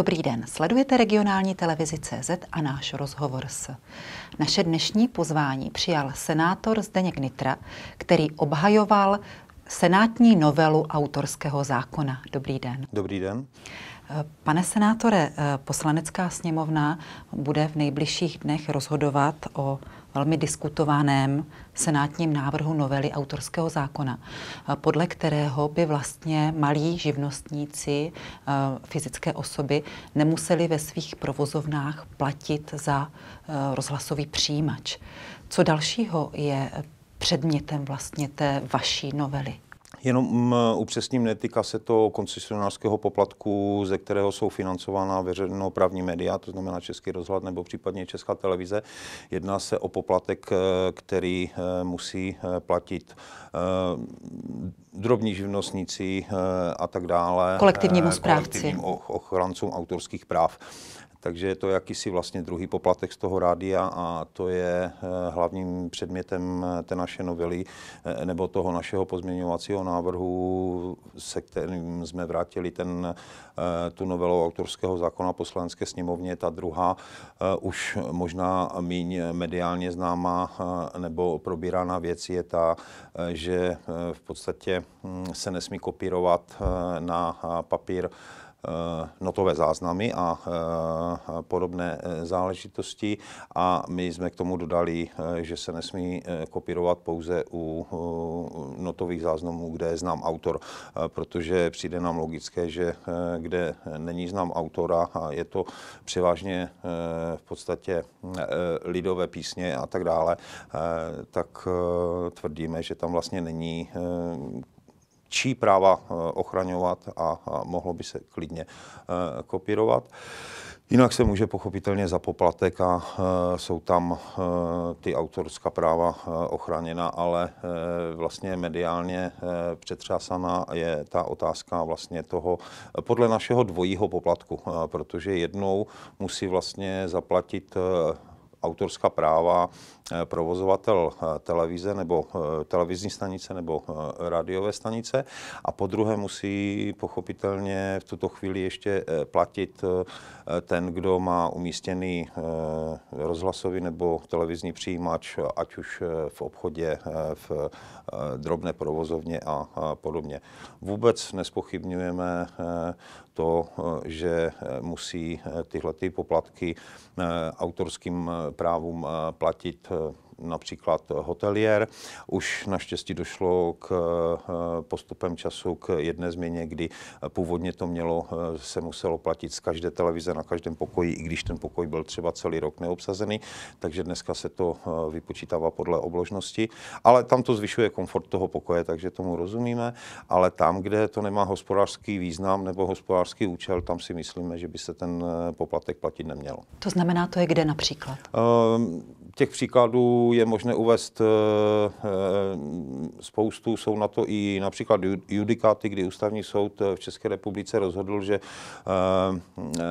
Dobrý den, sledujete regionální televizi CZ a náš rozhovor s. Naše dnešní pozvání přijal senátor Zdeněk Nitra, který obhajoval senátní novelu autorského zákona. Dobrý den. Dobrý den. Pane senátore, eh, poslanecká sněmovna bude v nejbližších dnech rozhodovat o velmi diskutovaném senátním návrhu novely autorského zákona, podle kterého by vlastně malí živnostníci, fyzické osoby, nemuseli ve svých provozovnách platit za rozhlasový přijímač. Co dalšího je předmětem vlastně té vaší novely? Jenom mm, upřesním, netýká se to koncesionářského poplatku, ze kterého jsou financována veřejnoprávní média, to znamená Český rozhled nebo případně Česká televize. Jedná se o poplatek, eh, který eh, musí eh, platit drobní živnostníci a tak dále. Kolektivnímu správci. Kolektivním ochrancům autorských práv. Takže je to jakýsi vlastně druhý poplatek z toho rádia a to je eh, hlavním předmětem eh, té naše novely eh, nebo toho našeho pozměňovacího návrhu, se kterým jsme vrátili ten, tu novelu autorského zákona poslanské sněmovně. Ta druhá už možná míň mediálně známá nebo probíraná věc je ta, že v podstatě hm, se nesmí kopírovat na papír Eh, notové záznamy a eh, podobné eh, záležitosti a my jsme k tomu dodali, že se nesmí kopírovat pouze u notových záznamů, kde je znám autor, protože přijde nám logické, že kde není znám autora a je to převážně v podstatě lidové písně a tak dále, tak tvrdíme, že tam vlastně není čí práva eh, ochraňovat a mohlo by se klidně eh, kopírovat. Jinak se může pochopitelně za poplatek a eh, jsou tam ty autorská práva ochráněna, ale vlastně mediálně přetřásaná je ta otázka vlastně toho podle našeho dvojího poplatku, protože jednou musí vlastně zaplatit autorská práva eh, provozovatel eh, televize nebo eh, televizní stanice nebo rádiové stanice a po druhé musí pochopitelně v tuto chvíli ještě platit ten, kdo má umístěný rozhlasový nebo televizní přijímač, ať už v obchodě, v drobné provozovně a podobně. Vůbec nespochybňujeme to, že musí eh, tyhle ty poplatky eh, autorským eh, právům platit například hotelier. Už naštěstí došlo k eh, postupem času k jedné změně, kdy původně to mělo, eh, se muselo platit z každé televize na každém pokoji, i když ten pokoj byl třeba celý rok neobsazený, takže dneska se to eh, vypočítává podle obložnosti, ale tam to zvyšuje komfort toho pokoje, takže tomu rozumíme, ale tam, kde to nemá hospodářský význam nebo hospodářský účel, tam si myslíme, že by se ten poplatek platit neměl. To znamená, to je kde například? Ehm, těch příkladů je možné uvést eh, eh, spoustu, jsou na to i například judikáty, kdy ústavní soud eh, v České republice rozhodl, že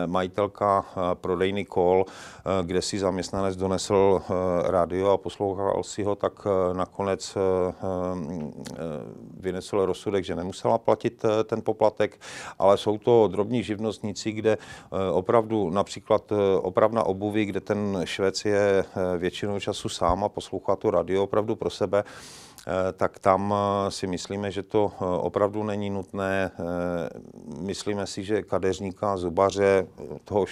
majitelka prodejny kol, kde si zaměstnanec donesl rádio a poslouchal si ho, tak nakonec vynesl rozsudek, že nemusela platit ten poplatek, ale jsou to drobní živnostníci, kde opravdu například opravna obuvy, kde ten Švec je většinou času sám a poslouchá to radio opravdu pro sebe, eh, tak tam eh, si myslíme, že to eh, opravdu není nutné. Myslíme si, že kadeřníka, zubaře, toho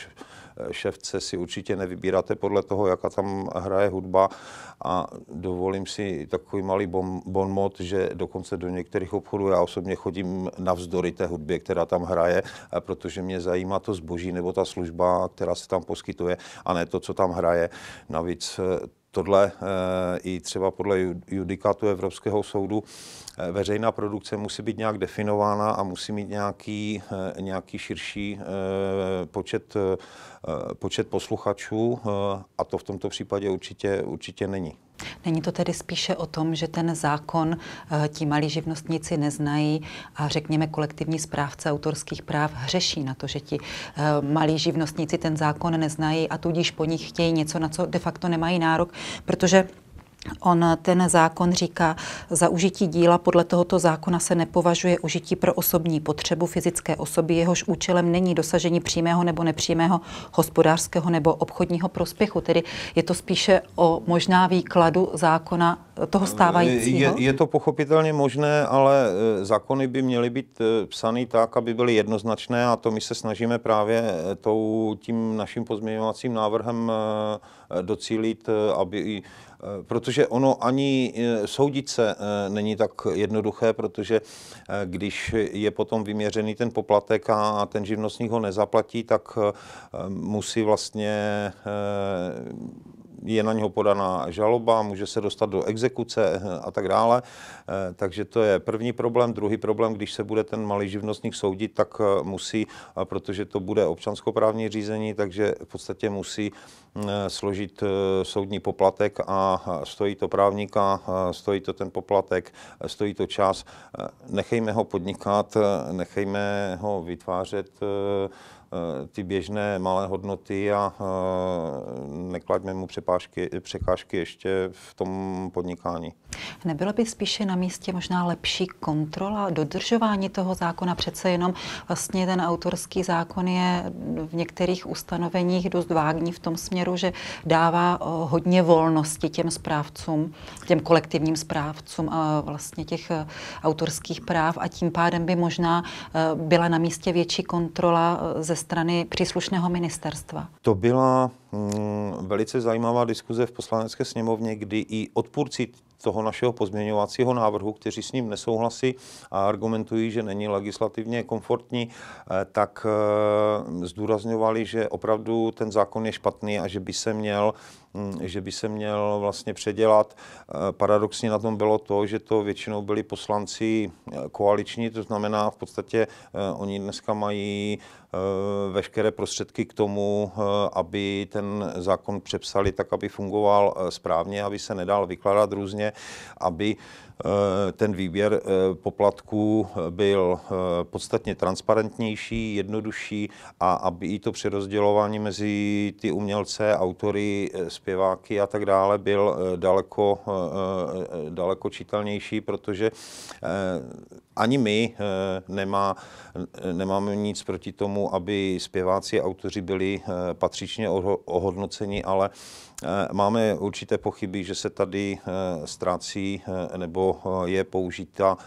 ševce si určitě nevybíráte podle toho, jaká tam hraje hudba a dovolím si takový malý bon, mot, že dokonce do některých obchodů já osobně chodím navzdory té hudbě, která tam hraje, protože mě zajímá to zboží nebo ta služba, která se tam poskytuje a ne to, co tam hraje. Navíc tohle eh, i třeba podle judikátu Evropského soudu eh, veřejná produkce musí být nějak definována a musí mít nějaký, eh, nějaký širší počet, počet posluchačů a to v tomto případě určitě, určitě není. Není to tedy spíše o tom, že ten zákon eh, ti malí živnostníci neznají a řekněme kolektivní správce autorských práv hřeší na to, že ti eh, malí živnostníci ten zákon neznají a tudíž po nich chtějí něco, na co de facto nemají nárok, protože On ten zákon říká, za užití díla podle tohoto zákona se nepovažuje užití pro osobní potřebu fyzické osoby, jehož účelem není dosažení přímého nebo nepřímého hospodářského nebo obchodního prospěchu. Tedy je to spíše o možná výkladu zákona toho eh, stávajícího? Je, je to pochopitelně možné, ale eh, zákony by měly být eh, psány tak, aby byly jednoznačné a to my se snažíme právě tou, tím naším pozměňovacím návrhem docílit, aby protože ono ani soudit se není tak jednoduché, protože když je potom vyměřený ten poplatek a ten živnostník ho nezaplatí, tak musí vlastně je na něho podaná žaloba, může se dostat do exekuce a tak dále. Eh, takže to je první problém. Druhý problém, když se bude ten malý živnostník soudit, tak eh, musí, protože to bude občanskoprávní řízení, takže v podstatě musí eh, složit soudní poplatek a stojí to právníka, stojí to ten poplatek, stojí to čas. Nechejme ho podnikat, nechejme ho vytvářet Eh, ty běžné malé hodnoty a eh, neklaďme mu přepážky, překážky ještě v tom podnikání. Nebylo by spíše na místě možná lepší kontrola dodržování toho zákona? Přece jenom vlastně ten autorský zákon je v některých ustanoveních dost vágní v tom směru, že dává eh, hodně volnosti těm správcům, těm kolektivním správcům a vlastně těch autorských práv a tím pádem by možná byla na místě větší kontrola ze strany příslušného ministerstva? To byla mm, velice zajímavá diskuze v poslanecké sněmovně, kdy i odpůrci toho našeho pozměňovacího návrhu, kteří s ním nesouhlasí a argumentují, že není legislativně komfortní, eh, tak eh, zdůrazňovali, že opravdu ten zákon je špatný a že by se měl mm, že by se měl vlastně předělat. Eh, paradoxně na tom bylo to, že to většinou byli poslanci koaliční, to znamená v podstatě oni dneska mají Eh, veškeré prostředky k tomu, eh, aby ten zákon přepsali tak, aby fungoval eh, správně, aby se nedal vykládat různě, aby ten výběr poplatků byl podstatně transparentnější, jednodušší a aby i to přerozdělování mezi ty umělce, autory, zpěváky a tak dále byl daleko, daleko čitelnější, protože ani my eh, nemá, eh, nemáme nic proti tomu, aby zpěváci a autoři byli eh, patřičně ohodnoceni, ale Eh, máme určité pochyby, že se tady eh, ztrácí eh, nebo je použita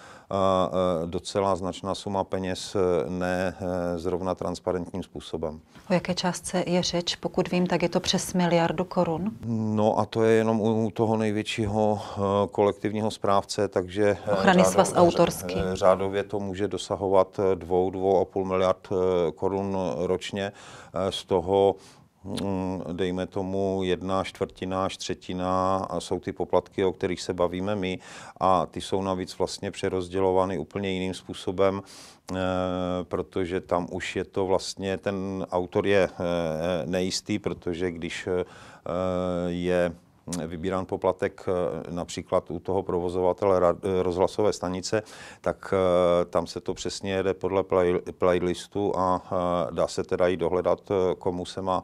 docela značná suma peněz ne zrovna transparentním způsobem. O jaké částce je řeč? Pokud vím, tak je to přes miliardu korun. No a to je jenom u toho největšího kolektivního správce, takže Ochrany svaz autorský. řádově to může dosahovat dvou, dvou a půl miliard korun ročně. Z toho Mm, dejme tomu, jedna čtvrtina, až třetina a jsou ty poplatky, o kterých se bavíme my a ty jsou navíc vlastně přerozdělovány úplně jiným způsobem, eh, protože tam už je to vlastně, ten autor je eh, eh, nejistý, protože když je vybírán poplatek eh, například u toho provozovatele eh, rozhlasové stanice, tak eh, tam se to přesně jede podle play, playlistu a dá se teda i dohledat, komu se má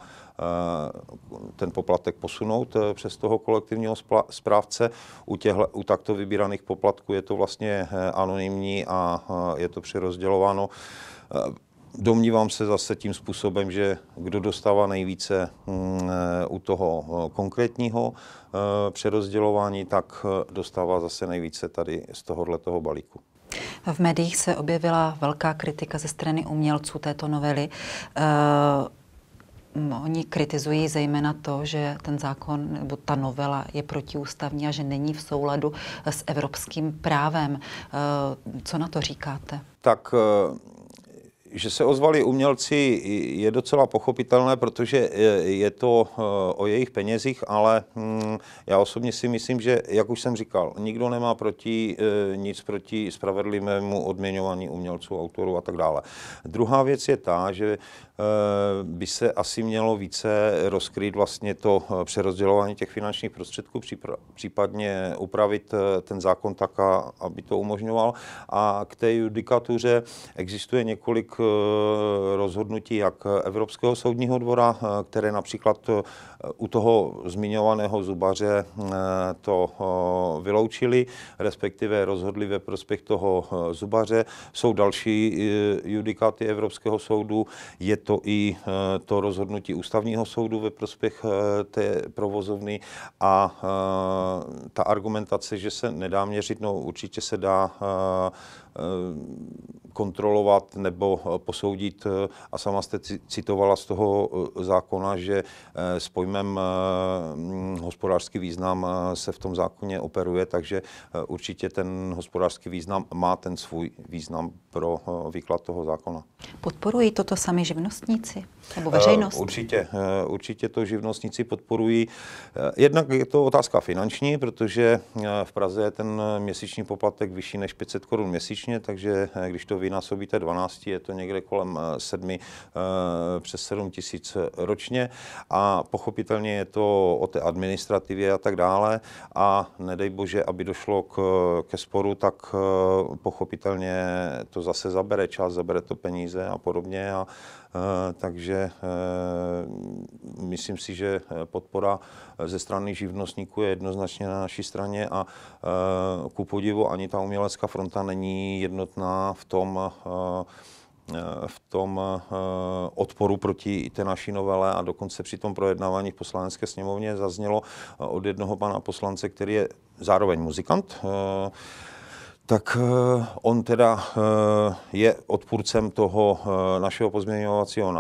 ten poplatek posunout přes toho kolektivního správce. U, těhle, u takto vybíraných poplatků je to vlastně anonymní a je to přirozdělováno Domnívám se zase tím způsobem, že kdo dostává nejvíce mm, eh, u toho eh, konkrétního eh, přerozdělování, tak dostává zase nejvíce tady z tohohle toho balíku. V médiích se objevila velká kritika ze strany umělců této novely. Mm, oni kritizují zejména to, že ten zákon nebo ta novela je protiústavní a že není v souladu s evropským právem. Co na to říkáte? Tak že se ozvali umělci je docela pochopitelné, protože eh, je to eh, o jejich penězích, ale hm, já osobně si myslím, že, jak už jsem říkal, nikdo nemá proti, eh, nic proti spravedlivému odměňování umělců, autorů a tak dále. Druhá věc je ta, že by se asi mělo více rozkryt vlastně to přerozdělování těch finančních prostředků, případně upravit ten zákon tak, aby to umožňoval. A k té judikatuře existuje několik rozhodnutí jak Evropského soudního dvora, které například eh, u toho zmiňovaného zubaře eh, to eh, vyloučili, respektive rozhodli ve prospěch toho zubaře. Jsou další judikáty Evropského soudu, je to i to rozhodnutí ústavního soudu ve prospěch té provozovny a ta argumentace, že se nedá měřit, no určitě se dá kontrolovat nebo eh, posoudit. Eh, a sama jste citovala z toho eh, zákona, že s pojmem mm, hospodářský význam se v tom zákoně operuje, takže určitě ten hospodářský význam má ten svůj význam pro výklad toho zákona. Podporují toto sami živnostníci nebo veřejnost? Určitě, určitě to živnostníci podporují. Jednak je to otázka finanční, protože v Praze je ten měsíční poplatek vyšší než 500 korun měsíčně, takže když to vynásobíte 12, je to někde kolem 7, eh, eh, přes 7 tisíc eh, ročně a pochopitelně je to o té administrativě a tak dále a nedej bože, aby došlo k, ke sporu, tak pochopitelně to zase zabere čas, zabere to peníze a podobně a Eh, takže eh, myslím si, že eh, podpora ze strany živnostníků je jednoznačně na naší straně a ku podivu ani ta umělecká fronta není jednotná v tom, v tom odporu proti té naší novele a dokonce při tom projednávání v poslanecké sněmovně zaznělo od jednoho pana poslance, který je zároveň muzikant, tak eh, on teda eh, je odpůrcem toho eh, našeho pozměňovacího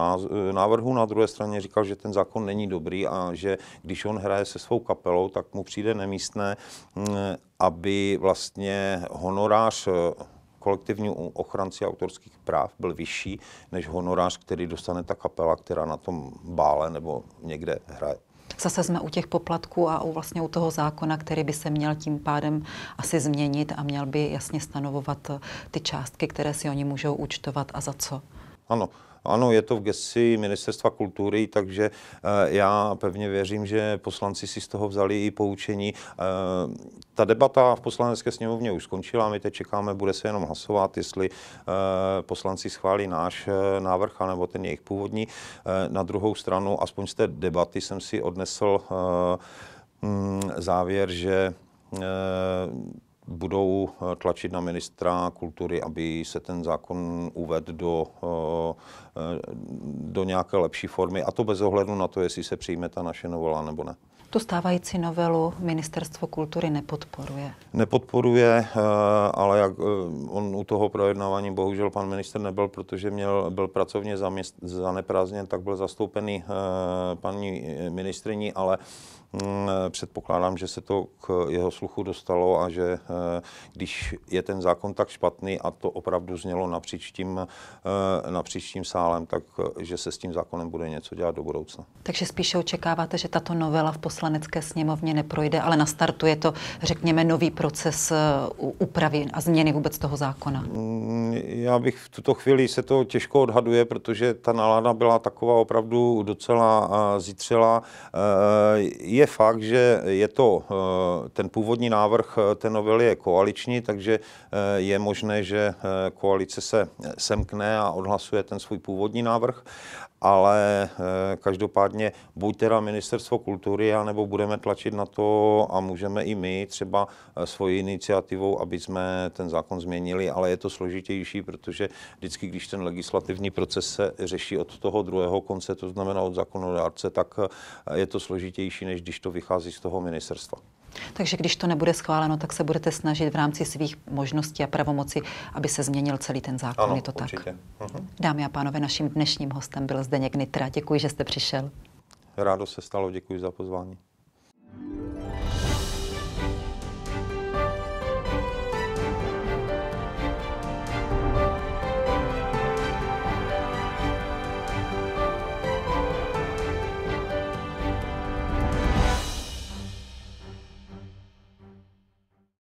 návrhu. Na druhé straně říkal, že ten zákon není dobrý a že když on hraje se svou kapelou, tak mu přijde nemístné, mm, aby vlastně honorář kolektivní ochranci autorských práv byl vyšší než honorář, který dostane ta kapela, která na tom bále nebo někde hraje. Zase jsme u těch poplatků a u vlastně u toho zákona, který by se měl tím pádem asi změnit a měl by jasně stanovovat eh, ty částky, které si oni můžou účtovat a za co. Ano, ano, je to v gesci Ministerstva kultury, takže eh, já pevně věřím, že poslanci si z toho vzali i poučení. Eh, ta debata v poslanecké sněmovně už skončila, my teď čekáme, bude se jenom hlasovat, jestli eh, poslanci schválí náš návrh, anebo ten jejich původní. Na druhou stranu, aspoň z té debaty jsem si odnesl hm, závěr, že budou eh, tlačit na ministra kultury, aby se ten zákon uvedl do, eh, eh, do nějaké lepší formy. A to bez ohledu na to, jestli se přijme ta naše novela nebo ne. Tu stávající novelu ministerstvo kultury nepodporuje. Nepodporuje, ale jak on u toho projednávání bohužel pan minister nebyl, protože měl, byl pracovně zaměst, zaneprázdněn, tak byl zastoupený paní ministriní, ale Mm, eh, předpokládám, že se to k jeho sluchu dostalo a že eh, když je ten zákon tak špatný a to opravdu znělo napříč tím, eh, napříč tím sálem, tak že se s tím zákonem bude něco dělat do budoucna. Takže spíše očekáváte, že tato novela v poslanecké sněmovně neprojde, ale nastartuje to, řekněme, nový proces úpravy a změny vůbec toho zákona? Mm, já bych v tuto chvíli se to těžko odhaduje, protože ta nálada byla taková opravdu docela zítřela. Je je fakt, že je to, eh, ten původní návrh eh, té novely je koaliční, takže eh, je možné, že koalice se semkne a odhlasuje ten svůj původní návrh ale eh, každopádně buď teda ministerstvo kultury, anebo budeme tlačit na to a můžeme i my třeba eh, svoji iniciativou, aby jsme ten zákon změnili, ale je to složitější, protože vždycky, když ten legislativní proces se řeší od toho druhého konce, to znamená od zákonodárce, tak eh, je to složitější, než když to vychází z toho ministerstva. Takže když to nebude schváleno, tak se budete snažit v rámci svých možností a pravomoci, aby se změnil celý ten zákon. Ano, je to určitě. tak. Mhm. Uh-huh. Dámy a pánové, naším dnešním hostem byl Zdeněk Nitra. Děkuji, že jste přišel. Rádo se stalo, děkuji za pozvání.